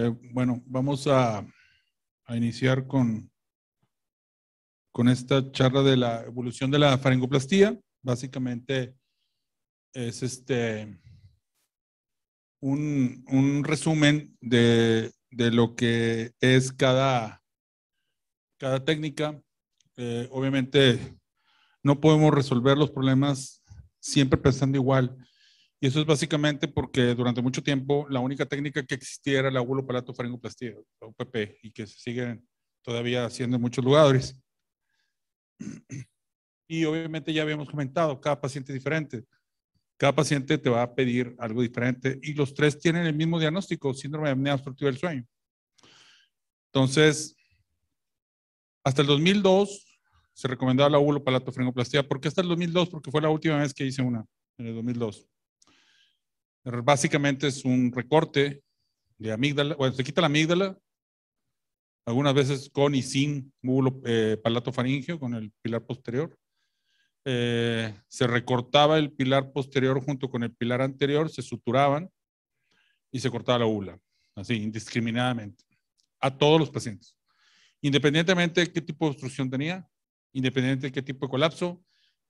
Eh, bueno, vamos a, iniciar con, esta charla de la evolución de la faringoplastía. Básicamente es este un, resumen de, lo que es cada, cada técnica. Eh, obviamente no podemos resolver los problemas siempre pensando igual. Y eso es básicamente porque durante mucho tiempo la única técnica que existía era la ovulopalatofaringoplastía, la UPP, y que se sigue todavía haciendo en muchos lugares. Y obviamente ya habíamos comentado, cada paciente es diferente. Cada paciente te va a pedir algo diferente y los tres tienen el mismo diagnóstico, síndrome de apnea obstructiva del sueño. Entonces, hasta el 2002 se recomendaba la ovulopalatofaringoplastía. ¿Por qué hasta el 2002? Porque fue la última vez que hice una, en el 2002. Básicamente es un recorte de amígdala, bueno, se quita la amígdala, algunas veces con y sin múbulo eh, palato con el pilar posterior. Eh, se recortaba el pilar posterior junto con el pilar anterior, se suturaban y se cortaba la úvula así, indiscriminadamente, a todos los pacientes. Independientemente de qué tipo de obstrucción tenía, independientemente de qué tipo de colapso,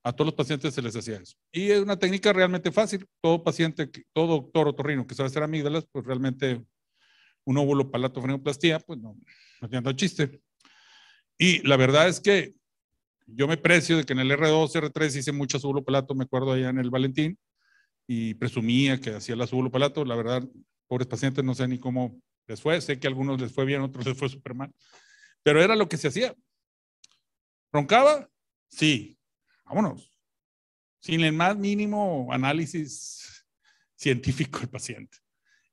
a todos los pacientes se les hacía eso. Y es una técnica realmente fácil. Todo paciente, todo doctor otorrino que sabe hacer amígdalas, pues realmente un óvulo palatofrenoplastia, pues no, no tiene tanto chiste. Y la verdad es que yo me precio de que en el R2, R3 hice mucho palato, me acuerdo allá en el Valentín, y presumía que hacía el palato. La verdad, pobres pacientes, no sé ni cómo les fue. Sé que a algunos les fue bien, a otros les fue súper mal. Pero era lo que se hacía. ¿Roncaba? Sí vámonos. Sin el más mínimo análisis científico del paciente.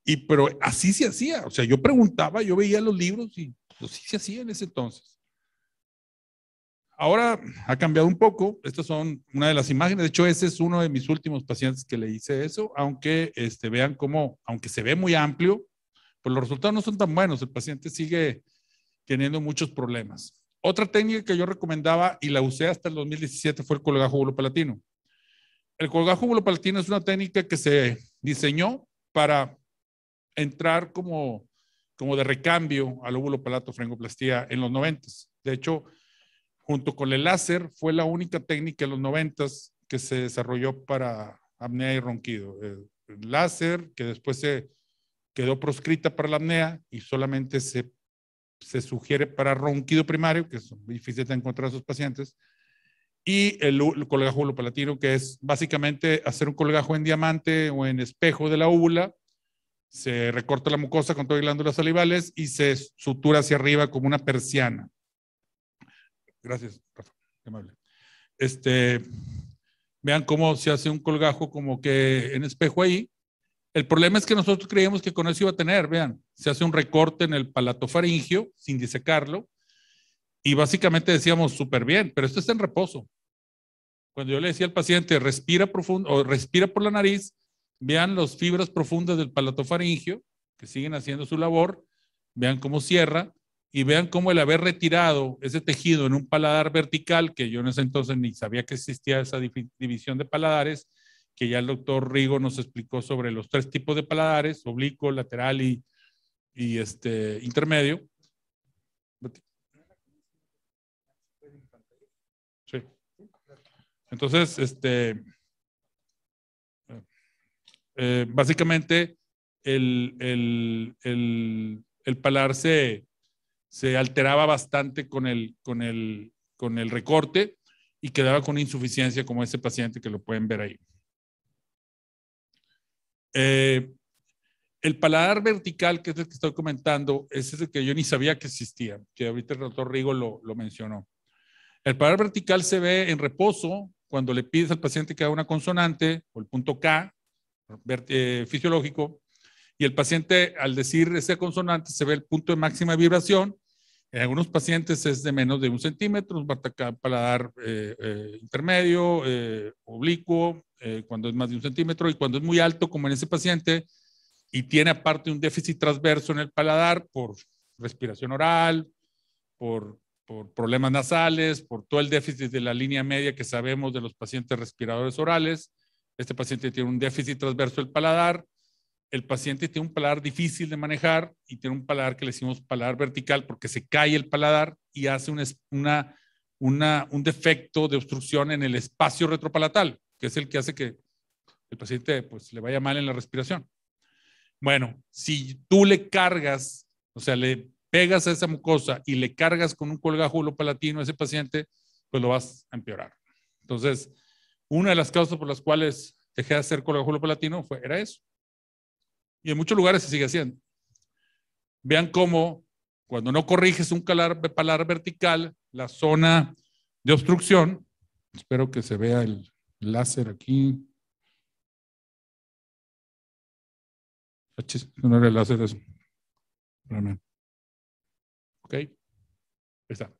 Y pero así se hacía, o sea, yo preguntaba, yo veía los libros y pues, se hacía en ese entonces. Ahora ha cambiado un poco, estas son una de las imágenes, de hecho ese es uno de mis últimos pacientes que le hice eso, aunque este, vean cómo, aunque se ve muy amplio, pues los resultados no son tan buenos, el paciente sigue teniendo muchos problemas. Otra técnica que yo recomendaba y la usé hasta el 2017 fue el colgajo palatino. El colgajo palatino es una técnica que se diseñó para entrar como, como de recambio al óvulo palato frengoplastía en los 90. De hecho, junto con el láser, fue la única técnica en los 90 que se desarrolló para apnea y ronquido. El láser, que después se quedó proscrita para la apnea y solamente se se sugiere para ronquido primario, que es difícil de encontrar a sus pacientes, y el, colgajo ulopalatino, que es básicamente hacer un colgajo en diamante o en espejo de la úvula, se recorta la mucosa con todas las glándulas salivales y se sutura hacia arriba como una persiana. Gracias, Rafa, Este, vean cómo se hace un colgajo como que en espejo ahí, el problema es que nosotros creíamos que con eso iba a tener, vean, se hace un recorte en el palato palatofaringio sin disecarlo y básicamente decíamos súper bien, pero esto está en reposo. Cuando yo le decía al paciente, respira profundo o respira por la nariz, vean las fibras profundas del palato palatofaringio que siguen haciendo su labor, vean cómo cierra y vean cómo el haber retirado ese tejido en un paladar vertical, que yo en ese entonces ni sabía que existía esa división de paladares, que ya el doctor Rigo nos explicó sobre los tres tipos de paladares, oblicuo, lateral y, este, intermedio. Sí. Entonces, este, eh, básicamente el, el, paladar se, alteraba bastante con el, con el recorte y quedaba con insuficiencia como ese paciente que lo pueden ver ahí. Eh, el paladar vertical, que es el que estoy comentando, es el que yo ni sabía que existía, que ahorita el doctor Rigo lo, mencionó. El paladar vertical se ve en reposo cuando le pides al paciente que haga una consonante o el punto K eh, fisiológico, y el paciente al decir esa consonante se ve el punto de máxima vibración. En algunos pacientes es de menos de un centímetro, un paladar eh, intermedio, oblicuo, eh, cuando es más de un centímetro, y cuando es muy alto, como en ese paciente, y tiene aparte un déficit transverso en el paladar por respiración oral, por, por problemas nasales, por todo el déficit de la línea media que sabemos de los pacientes respiradores orales. Este paciente tiene un déficit transverso del paladar. El paciente tiene un paladar difícil de manejar y tiene un paladar que le decimos paladar vertical porque se cae el paladar y hace una, una, una, un defecto de obstrucción en el espacio retropalatal que es el que hace que el paciente pues, le vaya mal en la respiración. Bueno, si tú le cargas, o sea, le pegas a esa mucosa y le cargas con un colgajulo palatino a ese paciente, pues lo vas a empeorar. Entonces, una de las causas por las cuales dejé de hacer colgajulo palatino fue, era eso. Y en muchos lugares se sigue haciendo. Vean cómo cuando no corriges un calar, palar vertical, la zona de obstrucción, espero que se vea el, láser aquí. Ah, no era láser eso. Ok. Ahí está.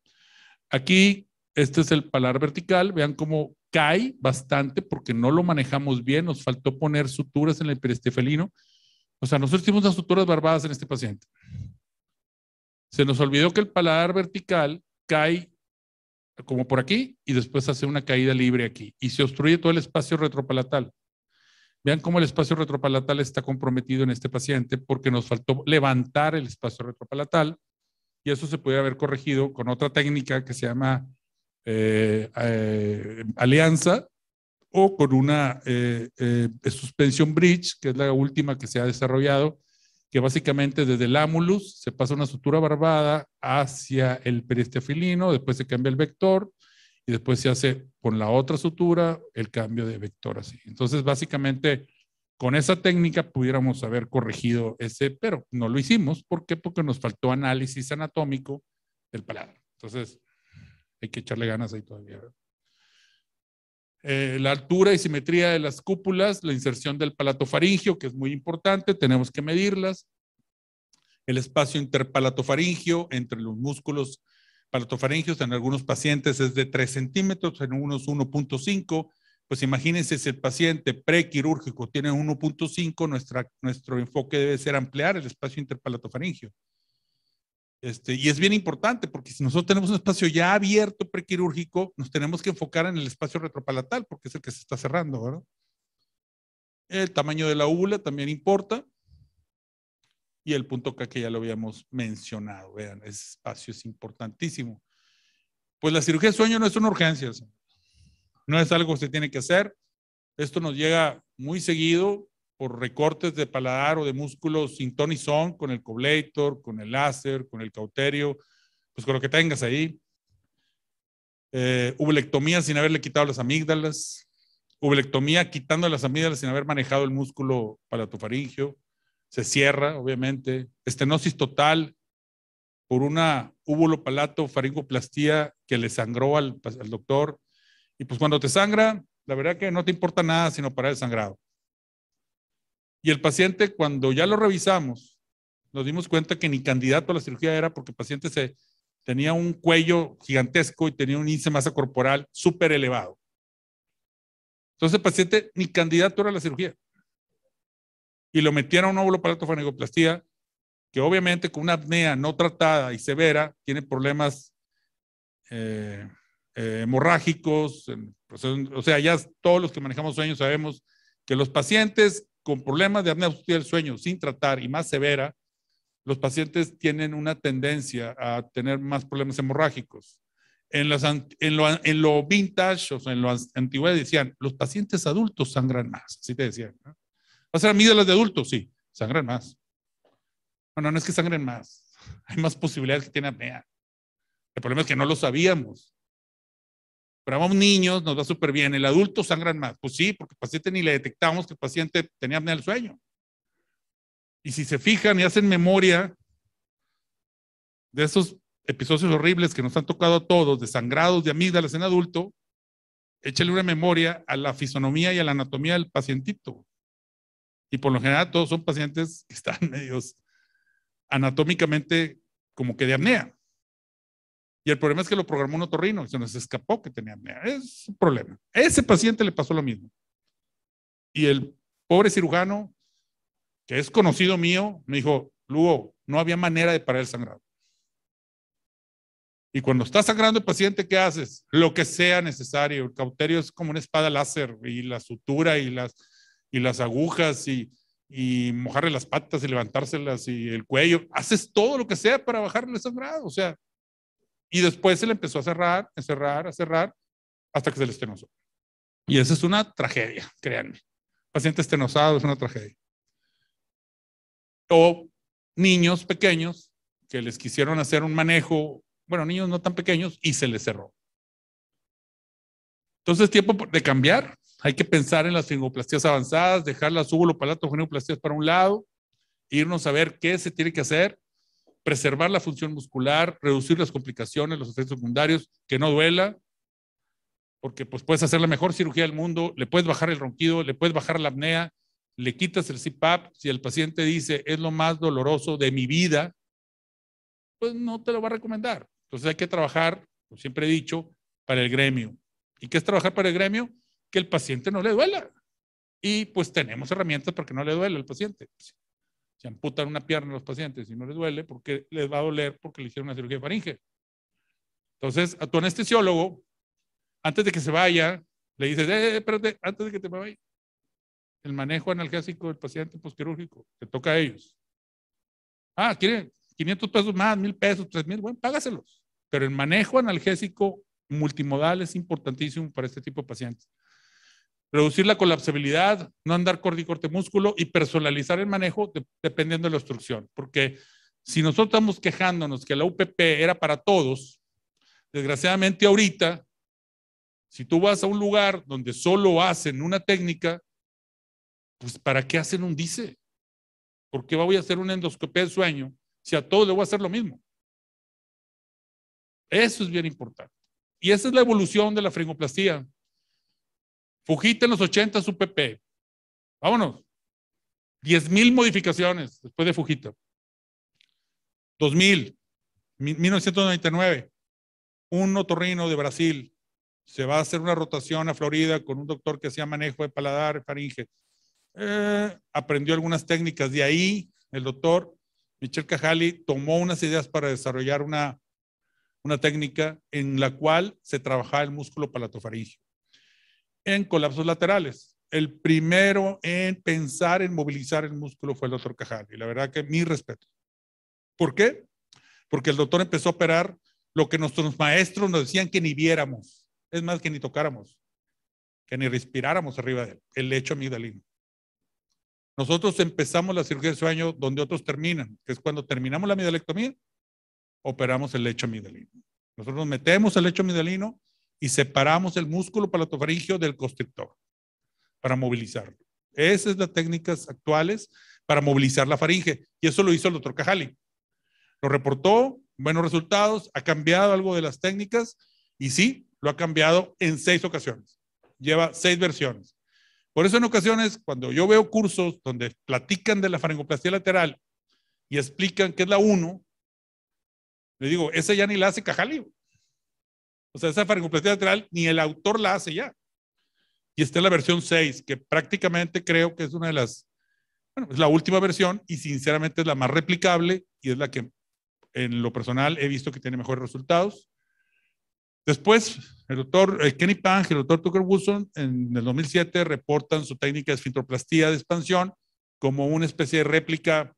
Aquí, este es el palar vertical. Vean cómo cae bastante porque no lo manejamos bien. Nos faltó poner suturas en el peristefelino. O sea, nosotros hicimos las suturas barbadas en este paciente. Se nos olvidó que el paladar vertical cae como por aquí y después hace una caída libre aquí y se obstruye todo el espacio retropalatal. Vean cómo el espacio retropalatal está comprometido en este paciente porque nos faltó levantar el espacio retropalatal y eso se puede haber corregido con otra técnica que se llama eh, eh, alianza o con una eh, suspensión bridge, que es la última que se ha desarrollado, que básicamente desde el ámulus se pasa una sutura barbada hacia el peristefilino, después se cambia el vector y después se hace con la otra sutura el cambio de vector así. Entonces, básicamente, con esa técnica pudiéramos haber corregido ese, pero no lo hicimos. ¿Por qué? Porque nos faltó análisis anatómico del paladar. Entonces, hay que echarle ganas ahí todavía. Eh, la altura y simetría de las cúpulas, la inserción del palatofaringio, que es muy importante, tenemos que medirlas, el espacio interpalatofaringio entre los músculos palatofaringios, en algunos pacientes es de 3 centímetros, en unos 1.5, pues imagínense si el paciente prequirúrgico tiene 1.5, nuestro enfoque debe ser ampliar el espacio interpalatofaringio. Este, y es bien importante porque si nosotros tenemos un espacio ya abierto prequirúrgico, nos tenemos que enfocar en el espacio retropalatal porque es el que se está cerrando, ¿verdad? El tamaño de la úvula también importa. Y el punto K que ya lo habíamos mencionado, vean, ese espacio es importantísimo. Pues la cirugía de sueño no es una urgencia, no es algo que se tiene que hacer. Esto nos llega muy seguido, por recortes de paladar o de músculos sin ton con el coblator, con el láser, con el cauterio, pues con lo que tengas ahí. Eh, sin haberle quitado las amígdalas. Ubelectomía quitando las amígdalas sin haber manejado el músculo palatofaringio. Se cierra, obviamente. Estenosis total por una palato faringoplastía que le sangró al, al doctor. Y pues cuando te sangra, la verdad que no te importa nada sino parar el sangrado. Y el paciente, cuando ya lo revisamos, nos dimos cuenta que ni candidato a la cirugía era porque el paciente se, tenía un cuello gigantesco y tenía un índice de masa corporal súper elevado. Entonces el paciente ni candidato era a la cirugía. Y lo metieron a un óvulo la que obviamente con una apnea no tratada y severa tiene problemas eh, eh, hemorrágicos. o sea, ya todos los que manejamos sueños sabemos que los pacientes con problemas de apnea obstructiva del sueño sin tratar y más severa, los pacientes tienen una tendencia a tener más problemas hemorrágicos. En, las, en, lo, en lo, vintage, o sea, en lo antigüedad decían, los pacientes adultos sangran más, así te decían. ¿no? a mí de las de adultos, sí, sangran más. Bueno, no es que sangren más, hay más posibilidades que tienen apnea. El problema es que no lo sabíamos. Pero vamos niños, nos va súper bien, el adulto sangran más. Pues sí, porque el paciente ni le detectamos que el paciente tenía apnea del sueño. Y si se fijan y hacen memoria de esos episodios horribles que nos han tocado a todos, de sangrados, de amígdalas en adulto, échale una memoria a la fisonomía y a la anatomía del pacientito. Y por lo general todos son pacientes que están medios anatómicamente como que de apnea. Y el problema es que lo programó un otorrino y se nos escapó que tenía Es un problema. A ese paciente le pasó lo mismo. Y el pobre cirujano, que es conocido mío, me dijo, Lugo, no había manera de parar el sangrado. Y cuando está sangrando el paciente, ¿qué haces? Lo que sea necesario. El cauterio es como una espada láser y la sutura y las, y las agujas y, y mojarle las patas y levantárselas y el cuello. Haces todo lo que sea para bajarle el sangrado. O sea, y después se le empezó a cerrar, a cerrar, a cerrar, hasta que se le estenosó. Y esa es una tragedia, créanme. Paciente estenosado es una tragedia. O niños pequeños que les quisieron hacer un manejo, bueno, niños no tan pequeños, y se les cerró. Entonces, tiempo de cambiar. Hay que pensar en las fingoplastías avanzadas, dejar las palato, para un lado, irnos a ver qué se tiene que hacer preservar la función muscular, reducir las complicaciones, los efectos secundarios, que no duela, porque pues puedes hacer la mejor cirugía del mundo, le puedes bajar el ronquido, le puedes bajar la apnea, le quitas el CPAP, si el paciente dice es lo más doloroso de mi vida, pues no te lo va a recomendar. Entonces hay que trabajar, como siempre he dicho, para el gremio. ¿Y qué es trabajar para el gremio? Que el paciente no le duela. Y pues tenemos herramientas para que no le duela al paciente amputan una pierna a los pacientes y no les duele, porque les va a doler porque le hicieron una cirugía de faringe. Entonces, a tu anestesiólogo, antes de que se vaya, le dices, eh, eh espérate, antes de que te vaya. El manejo analgésico del paciente postquirúrgico, te toca a ellos. Ah, quiere 500 pesos más, 1000 pesos, 3000, bueno, págaselos. Pero el manejo analgésico multimodal es importantísimo para este tipo de pacientes reducir la colapsabilidad, no andar corte y corte músculo y personalizar el manejo dependiendo de la obstrucción. Porque si nosotros estamos quejándonos que la UPP era para todos, desgraciadamente ahorita, si tú vas a un lugar donde solo hacen una técnica, pues ¿para qué hacen un DICE? ¿Por qué voy a hacer una endoscopía de sueño si a todos le voy a hacer lo mismo? Eso es bien importante. Y esa es la evolución de la fringoplastía. Fujita en los 80, su PP. Vámonos. 10.000 modificaciones después de Fujita. 2000, 1999. Un otorrino de Brasil se va a hacer una rotación a Florida con un doctor que hacía manejo de paladar, faringe. Eh, aprendió algunas técnicas. De ahí, el doctor Michel Cajali tomó unas ideas para desarrollar una, una técnica en la cual se trabajaba el músculo palatofaringio en colapsos laterales. El primero en pensar en movilizar el músculo fue el doctor Cajal. Y la verdad que mi respeto. ¿Por qué? Porque el doctor empezó a operar lo que nuestros maestros nos decían que ni viéramos. Es más, que ni tocáramos. Que ni respiráramos arriba de él. El lecho amigdalino. Nosotros empezamos la cirugía de sueño donde otros terminan, que es cuando terminamos la amigdalectomía, operamos el lecho amigdalino. Nosotros metemos el lecho amigdalino y separamos el músculo palatofaringio del constrictor para movilizarlo. Esas son las técnicas actuales para movilizar la faringe. Y eso lo hizo el doctor Cajali. Lo reportó, buenos resultados, ha cambiado algo de las técnicas y sí, lo ha cambiado en seis ocasiones. Lleva seis versiones. Por eso en ocasiones, cuando yo veo cursos donde platican de la faringoplastia lateral y explican que es la 1, le digo, esa ya ni la hace Cajali. O sea, esa faringoplastia lateral ni el autor la hace ya. Y está en la versión 6, que prácticamente creo que es una de las, bueno, es la última versión y sinceramente es la más replicable y es la que en lo personal he visto que tiene mejores resultados. Después, el doctor eh, Kenny Pang y el doctor Tucker Woodson en el 2007 reportan su técnica de esfintroplastía de expansión como una especie de réplica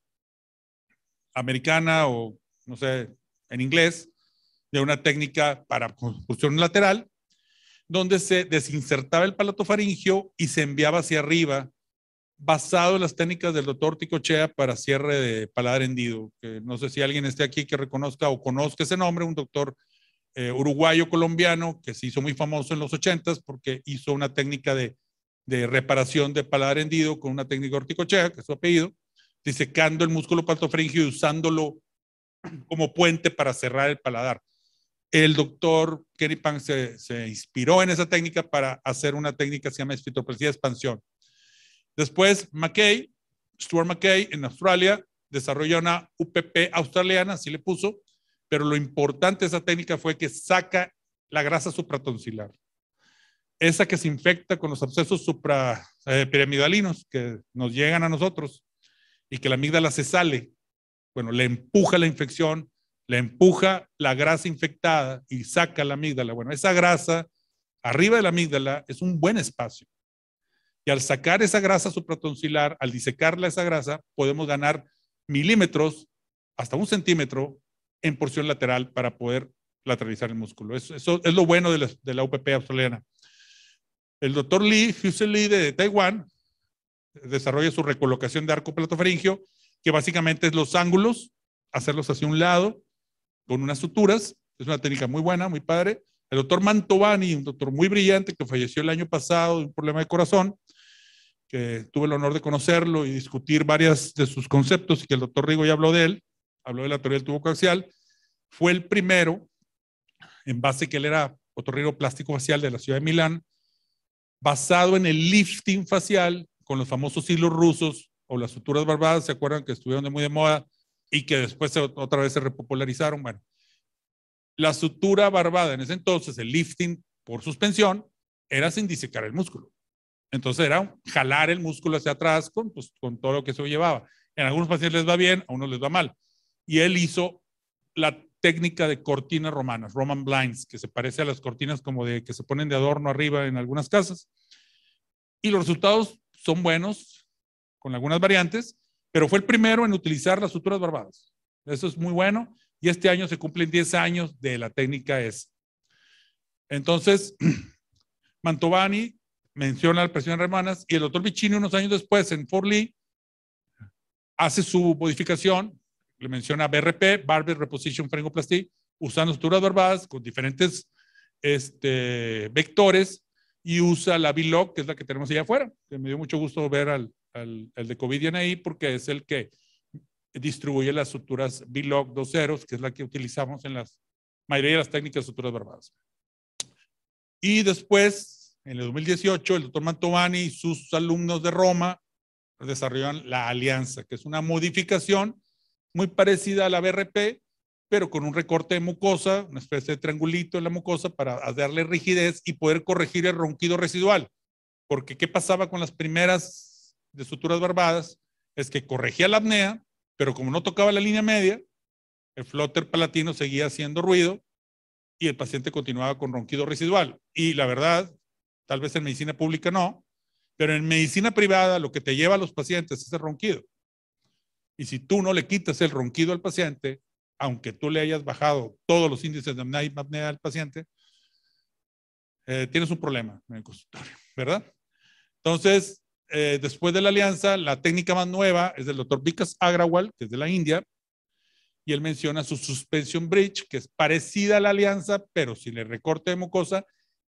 americana o, no sé, en inglés, de una técnica para construcción lateral, donde se desinsertaba el palato palatofaringio y se enviaba hacia arriba, basado en las técnicas del doctor Ticochea para cierre de paladar hendido. Que no sé si alguien esté aquí que reconozca o conozca ese nombre, un doctor eh, uruguayo-colombiano que se hizo muy famoso en los 80 porque hizo una técnica de, reparación de paladar hendido con una técnica Orticochea, que es su apellido, disecando el músculo palatofaringio y usándolo como puente para cerrar el paladar. El doctor Kerry Pang se, inspiró en esa técnica para hacer una técnica que se llama esfitopresía de expansión. Después, McKay, Stuart McKay en Australia, desarrolló una UPP australiana, así le puso, pero lo importante de esa técnica fue que saca la grasa supratonsilar, esa que se infecta con los abscesos suprapiramidalinos que nos llegan a nosotros y que la amígdala se sale. Bueno, le empuja la infección, le empuja la grasa infectada y saca la amígdala. Bueno, esa grasa arriba de la amígdala es un buen espacio. Y al sacar esa grasa supratonsilar, al disecarla esa grasa, podemos ganar milímetros hasta un centímetro en porción lateral para poder lateralizar el músculo. Eso, es lo bueno de la, de la UPP australiana. El doctor Lee, Hussein Lee de Taiwán, desarrolla su recolocación de arco platofaringio, que básicamente es los ángulos, hacerlos hacia un lado, con unas suturas. Es una técnica muy buena, muy padre. El doctor Mantovani, un doctor muy brillante que falleció el año pasado de un problema de corazón, que tuve el honor de conocerlo y discutir varias de sus conceptos y que el doctor Rigo ya habló de él, habló de la teoría del tubo coaxial, fue el primero, en base que él era otorrino plástico facial de la ciudad de Milán, basado en el lifting facial con los famosos hilos rusos o las suturas barbadas, ¿se acuerdan que estuvieron de muy de moda? y que después otra vez se repopularizaron. Bueno, la sutura barbada en ese entonces, el lifting por suspensión, era sin disecar el músculo. Entonces era jalar el músculo hacia atrás con, pues, con todo lo que eso llevaba. En algunos pacientes les va bien, a unos les va mal. Y él hizo la técnica de cortinas romanas, Roman blinds, que se parece a las cortinas como de que se ponen de adorno arriba en algunas casas. Y los resultados son buenos, con algunas variantes, pero fue el primero en utilizar las suturas barbadas. Eso es muy bueno. Y este año se cumplen 10 años de la técnica es. Entonces, Mantovani menciona la presión hermanas y el doctor Vicini unos años después en Forlì hace su modificación, le menciona BRP, Barber Reposition Phrenoplasty, usando suturas barbadas con diferentes este, vectores y usa la V-Log, que es la que tenemos allá afuera, que me dio mucho gusto ver al el de covid ahí porque es el que distribuye las suturas Bilog log que es la que utilizamos en la mayoría de las técnicas de suturas barbadas. Y después, en el 2018, el doctor Mantovani y sus alumnos de Roma desarrollaron la alianza, que es una modificación muy parecida a la BRP, pero con un recorte de mucosa, una especie de triangulito en la mucosa para darle rigidez y poder corregir el ronquido residual. Porque, ¿qué pasaba con las primeras de suturas barbadas es que corregía la apnea, pero como no tocaba la línea media, el flotter palatino seguía haciendo ruido y el paciente continuaba con ronquido residual. Y la verdad, tal vez en medicina pública no, pero en medicina privada lo que te lleva a los pacientes es el ronquido. Y si tú no le quitas el ronquido al paciente, aunque tú le hayas bajado todos los índices de apnea, y apnea al paciente, eh, tienes un problema en el consultorio, ¿verdad? Entonces, eh, después de la alianza, la técnica más nueva es del doctor Vikas Agrawal, que es de la India, y él menciona su suspension bridge, que es parecida a la alianza, pero sin el recorte de mucosa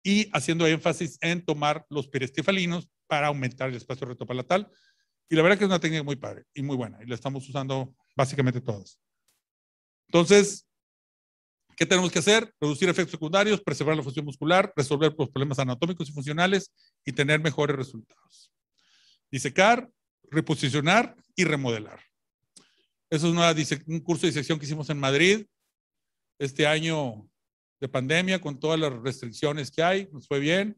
y haciendo énfasis en tomar los pirestefalinos para aumentar el espacio retopalatal. Y la verdad que es una técnica muy padre y muy buena, y la estamos usando básicamente todos. Entonces, ¿qué tenemos que hacer? Reducir efectos secundarios, preservar la función muscular, resolver los problemas anatómicos y funcionales y tener mejores resultados. Disecar, reposicionar y remodelar. Eso es un curso de disección que hicimos en Madrid este año de pandemia con todas las restricciones que hay, nos fue bien.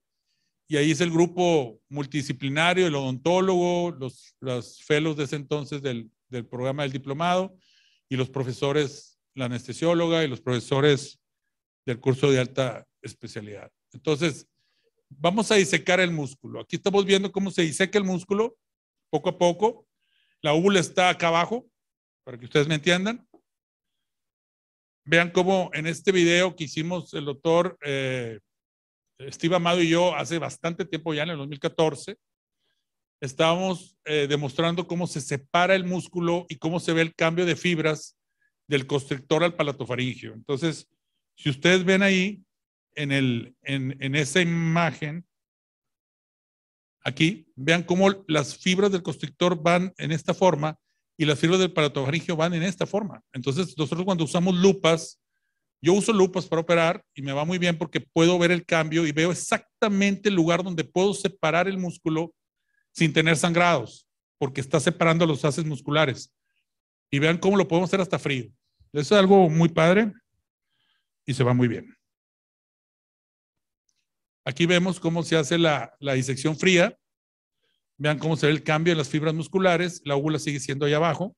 Y ahí es el grupo multidisciplinario, el odontólogo, los, los fellows de ese entonces del, del programa del diplomado y los profesores, la anestesióloga y los profesores del curso de alta especialidad. Entonces, Vamos a disecar el músculo. Aquí estamos viendo cómo se diseca el músculo poco a poco. La úvula está acá abajo, para que ustedes me entiendan. Vean cómo en este video que hicimos el doctor eh, Steve Amado y yo hace bastante tiempo ya, en el 2014, estábamos eh, demostrando cómo se separa el músculo y cómo se ve el cambio de fibras del constrictor al palatofaringio. Entonces, si ustedes ven ahí, en, el, en, esa imagen, aquí, vean cómo las fibras del constrictor van en esta forma y las fibras del paratofaringio van en esta forma. Entonces, nosotros cuando usamos lupas, yo uso lupas para operar y me va muy bien porque puedo ver el cambio y veo exactamente el lugar donde puedo separar el músculo sin tener sangrados, porque está separando los haces musculares. Y vean cómo lo podemos hacer hasta frío. Eso es algo muy padre y se va muy bien. Aquí vemos cómo se hace la, disección fría. Vean cómo se ve el cambio en las fibras musculares. La óvula sigue siendo ahí abajo.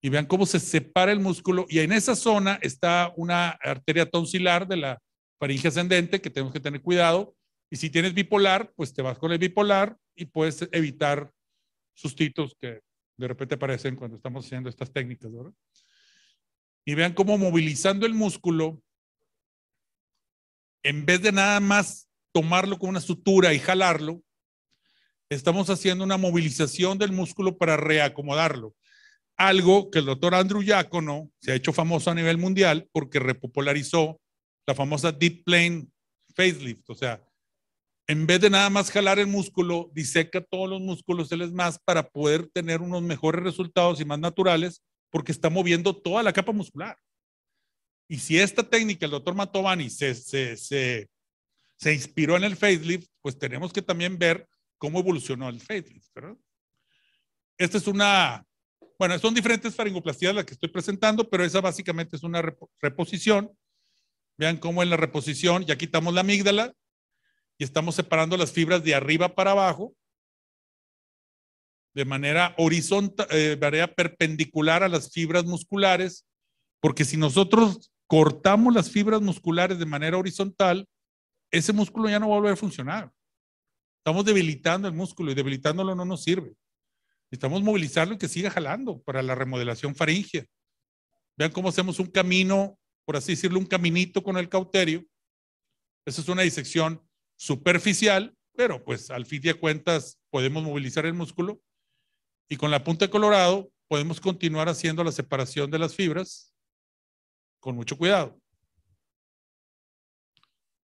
Y vean cómo se separa el músculo. Y en esa zona está una arteria tonsilar de la faringe ascendente que tenemos que tener cuidado. Y si tienes bipolar, pues te vas con el bipolar y puedes evitar sustitos que de repente aparecen cuando estamos haciendo estas técnicas. Y vean cómo movilizando el músculo, en vez de nada más tomarlo con una sutura y jalarlo, estamos haciendo una movilización del músculo para reacomodarlo. Algo que el doctor Andrew Yacono se ha hecho famoso a nivel mundial porque repopularizó la famosa deep plane facelift. O sea, en vez de nada más jalar el músculo, diseca todos los músculos, él es más para poder tener unos mejores resultados y más naturales porque está moviendo toda la capa muscular. Y si esta técnica, el doctor Matovani, se, se se inspiró en el facelift, pues tenemos que también ver cómo evolucionó el facelift, ¿verdad? Esta es una, bueno, son diferentes faringoplastías las que estoy presentando, pero esa básicamente es una reposición. Vean cómo en la reposición ya quitamos la amígdala y estamos separando las fibras de arriba para abajo de manera horizontal, varía eh, manera perpendicular a las fibras musculares, porque si nosotros cortamos las fibras musculares de manera horizontal, ese músculo ya no va a volver a funcionar. Estamos debilitando el músculo y debilitándolo no nos sirve. Necesitamos movilizarlo y que siga jalando para la remodelación faringea. Vean cómo hacemos un camino, por así decirlo, un caminito con el cauterio. Esa es una disección superficial, pero pues al fin de cuentas podemos movilizar el músculo y con la punta de colorado podemos continuar haciendo la separación de las fibras con mucho cuidado.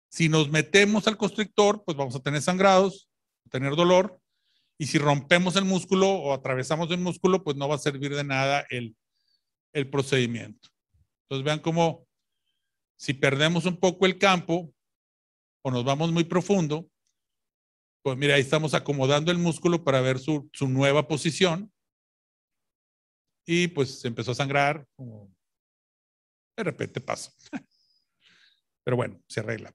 Si nos metemos al constrictor, pues vamos a tener sangrados, tener dolor, y si rompemos el músculo o atravesamos el músculo, pues no va a servir de nada el, procedimiento. Entonces vean cómo si perdemos un poco el campo o nos vamos muy profundo, pues mira, ahí estamos acomodando el músculo para ver su, nueva posición. Y pues se empezó a sangrar, de repente pasa. Pero bueno, se arregla.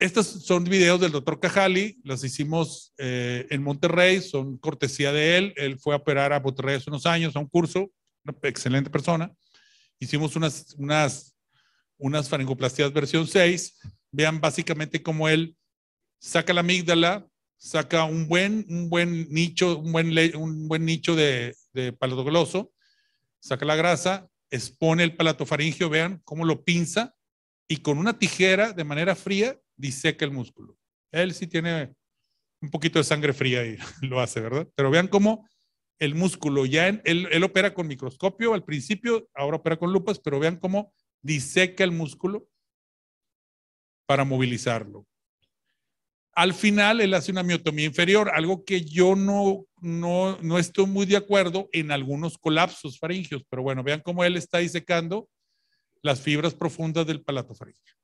Estos son videos del doctor Cajali, las hicimos eh, en Monterrey, son cortesía de él. Él fue a operar a Monterrey hace unos años a un curso, una excelente persona. Hicimos unas, unas, unas faringoplastías versión 6. Vean básicamente cómo él saca la amígdala, saca un buen, un buen nicho, buen, un buen nicho de, de saca la grasa, expone el palato palatofaringio, vean cómo lo pinza y con una tijera de manera fría diseca el músculo. Él sí tiene un poquito de sangre fría y lo hace, ¿verdad? Pero vean cómo el músculo ya, él, él opera con microscopio al principio, ahora opera con lupas, pero vean cómo diseca el músculo para movilizarlo. Al final, él hace una miotomía inferior, algo que yo no, no, no estoy muy de acuerdo en algunos colapsos faringios, pero bueno, vean cómo él está disecando las fibras profundas del palato faríngeo.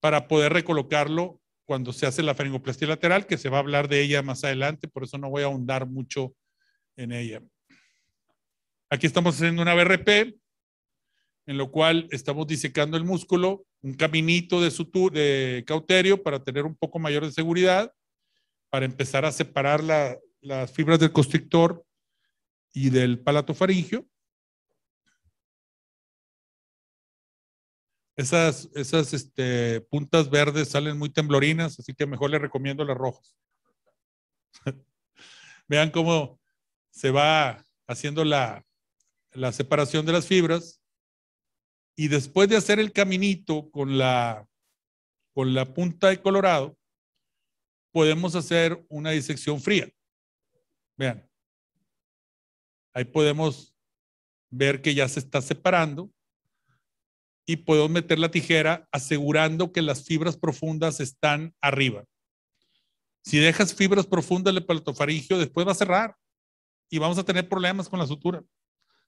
para poder recolocarlo cuando se hace la faringoplastia lateral, que se va a hablar de ella más adelante, por eso no voy a ahondar mucho en ella. Aquí estamos haciendo una BRP, en lo cual estamos disecando el músculo, un caminito de, sutura, de cauterio para tener un poco mayor de seguridad, para empezar a separar las fibras del constrictor y del palato faríngeo. esas, este, puntas verdes salen muy temblorinas, así que mejor les recomiendo las rojas. Vean cómo se va haciendo la, la separación de las fibras. Y después de hacer el caminito con la, con la punta de colorado, podemos hacer una disección fría. Vean. Ahí podemos ver que ya se está separando y puedo meter la tijera asegurando que las fibras profundas están arriba. Si dejas fibras profundas el palatofaringio, después va a cerrar y vamos a tener problemas con la sutura.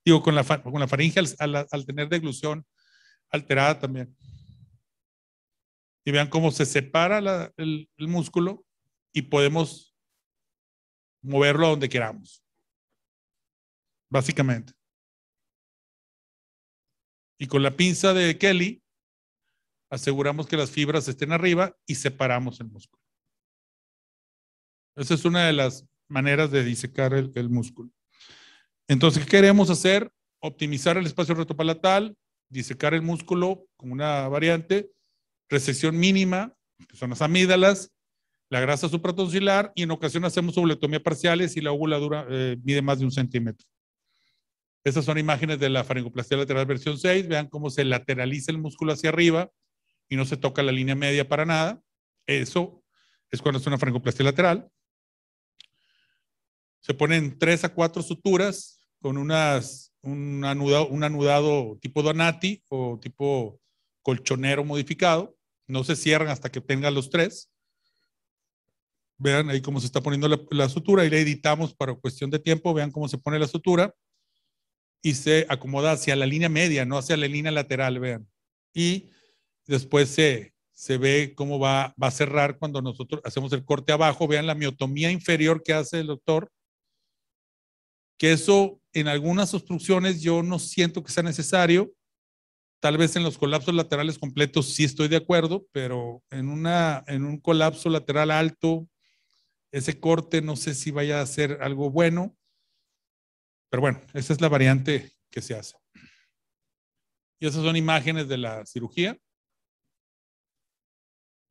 Digo, con la, con la faringe al, tener deglución alterada también. Y vean cómo se separa el músculo y podemos moverlo a donde queramos. Básicamente. Y con la pinza de Kelly aseguramos que las fibras estén arriba y separamos el músculo. Esa es una de las maneras de disecar el, músculo. Entonces, ¿qué queremos hacer? Optimizar el espacio retopalatal, disecar el músculo con una variante, resección mínima, que son las amígdalas, la grasa supratonsilar, y en ocasiones hacemos obletomía parciales y la óvula dura, eh, mide más de un centímetro. Esas son imágenes de la faringoplastia lateral versión 6. Vean cómo se lateraliza el músculo hacia arriba y no se toca la línea media para nada. Eso es cuando es una faringoplastia lateral. Se ponen tres a cuatro suturas con un, anudado, tipo Donati o tipo colchonero modificado. No se cierran hasta que tengan los tres. Vean ahí cómo se está poniendo la, la, sutura y la editamos para cuestión de tiempo. Vean cómo se pone la sutura y se acomoda hacia la línea media, no hacia la línea lateral, vean. Y después se, ve cómo va, a cerrar cuando nosotros hacemos el corte abajo. Vean la miotomía inferior que hace el doctor. Que eso en algunas obstrucciones yo no siento que sea necesario. Tal vez en los colapsos laterales completos sí estoy de acuerdo, pero en, una, en un colapso lateral alto, ese corte no sé si vaya a ser algo bueno pero bueno, esa es la variante que se hace. Y esas son imágenes de la cirugía.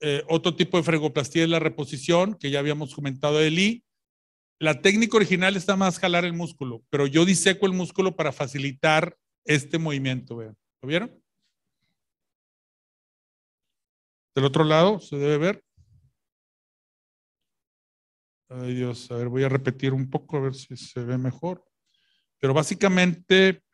Eh, otro tipo de fregoplastía es la reposición, que ya habíamos comentado de Lee. La técnica original está más jalar el músculo, pero yo diseco el músculo para facilitar este movimiento. ¿Lo vieron? Del otro lado se debe ver. Ay Dios, a ver, voy a repetir un poco a ver si se ve mejor. Pero básicamente,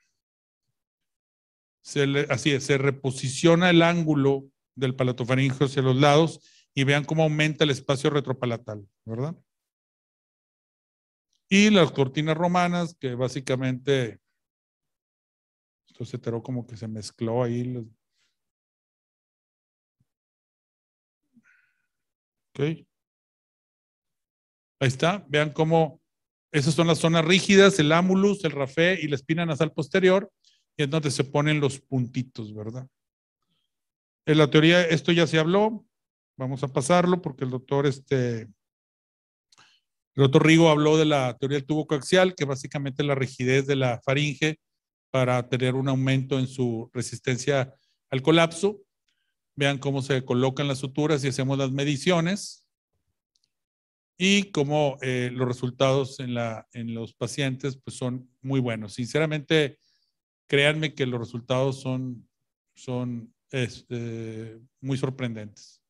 se así se reposiciona el ángulo del palatofaríngeo hacia los lados y vean cómo aumenta el espacio retropalatal, ¿verdad? Y las cortinas romanas, que básicamente, esto se enteró como que se mezcló ahí. Ok. Ahí está, vean cómo esas son las zonas rígidas, el ámulus, el rafé y la espina nasal posterior, y es donde se ponen los puntitos, ¿verdad? En la teoría, esto ya se habló, vamos a pasarlo porque el doctor, este, el doctor Rigo habló de la teoría del tubo coaxial, que básicamente es la rigidez de la faringe para tener un aumento en su resistencia al colapso. Vean cómo se colocan las suturas y hacemos las mediciones y como eh, los resultados en, los pacientes pues son muy buenos. Sinceramente, créanme que los resultados son, este, muy sorprendentes.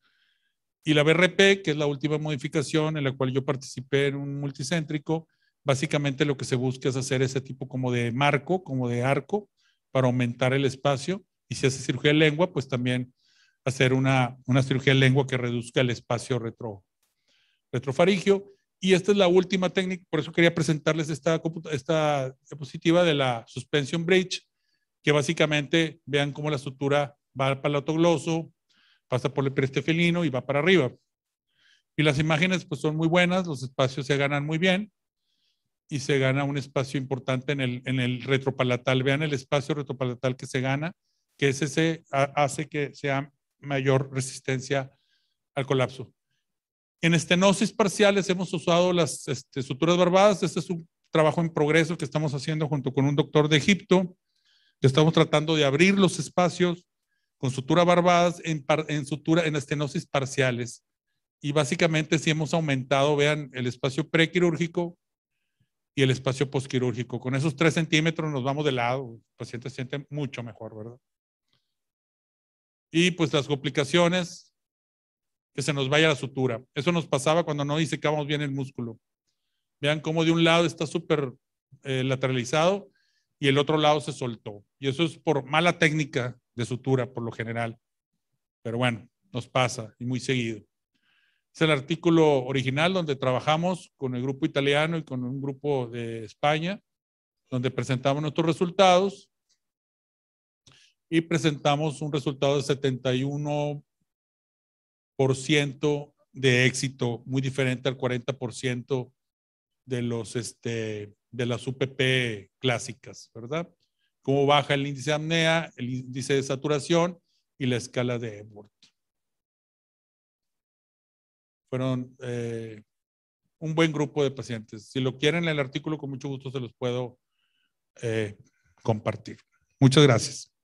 Y la BRP, que es la última modificación en la cual yo participé en un multicéntrico, básicamente lo que se busca es hacer ese tipo como de marco, como de arco, para aumentar el espacio. Y si hace cirugía de lengua, pues también hacer una, una cirugía de lengua que reduzca el espacio retro, retrofarigio. Y esta es la última técnica, por eso quería presentarles esta, esta diapositiva de la suspension bridge, que básicamente vean cómo la estructura va al el pasa por el peristefelino y va para arriba. Y las imágenes pues son muy buenas, los espacios se ganan muy bien y se gana un espacio importante en el, en el retropalatal. Vean el espacio retropalatal que se gana, que ese hace que sea mayor resistencia al colapso. En estenosis parciales hemos usado las este, suturas barbadas. Este es un trabajo en progreso que estamos haciendo junto con un doctor de Egipto. Estamos tratando de abrir los espacios con sutura barbadas en, sutura, en estenosis parciales. Y básicamente si hemos aumentado, vean, el espacio prequirúrgico y el espacio posquirúrgico. Con esos tres centímetros nos vamos de lado. El paciente se siente mucho mejor, ¿verdad? Y pues las complicaciones, que se nos vaya la sutura. Eso nos pasaba cuando no vamos bien el músculo. Vean cómo de un lado está súper eh, lateralizado y el otro lado se soltó. Y eso es por mala técnica de sutura, por lo general. Pero bueno, nos pasa y muy seguido. Es el artículo original donde trabajamos con el grupo italiano y con un grupo de España, donde presentamos nuestros resultados y presentamos un resultado de 71 ciento de éxito, muy diferente al 40% de los este, de las UPP clásicas, ¿verdad? Cómo baja el índice de apnea, el índice de saturación y la escala de Epworth. Fueron eh, un buen grupo de pacientes. Si lo quieren el artículo, con mucho gusto se los puedo eh, compartir. Muchas gracias.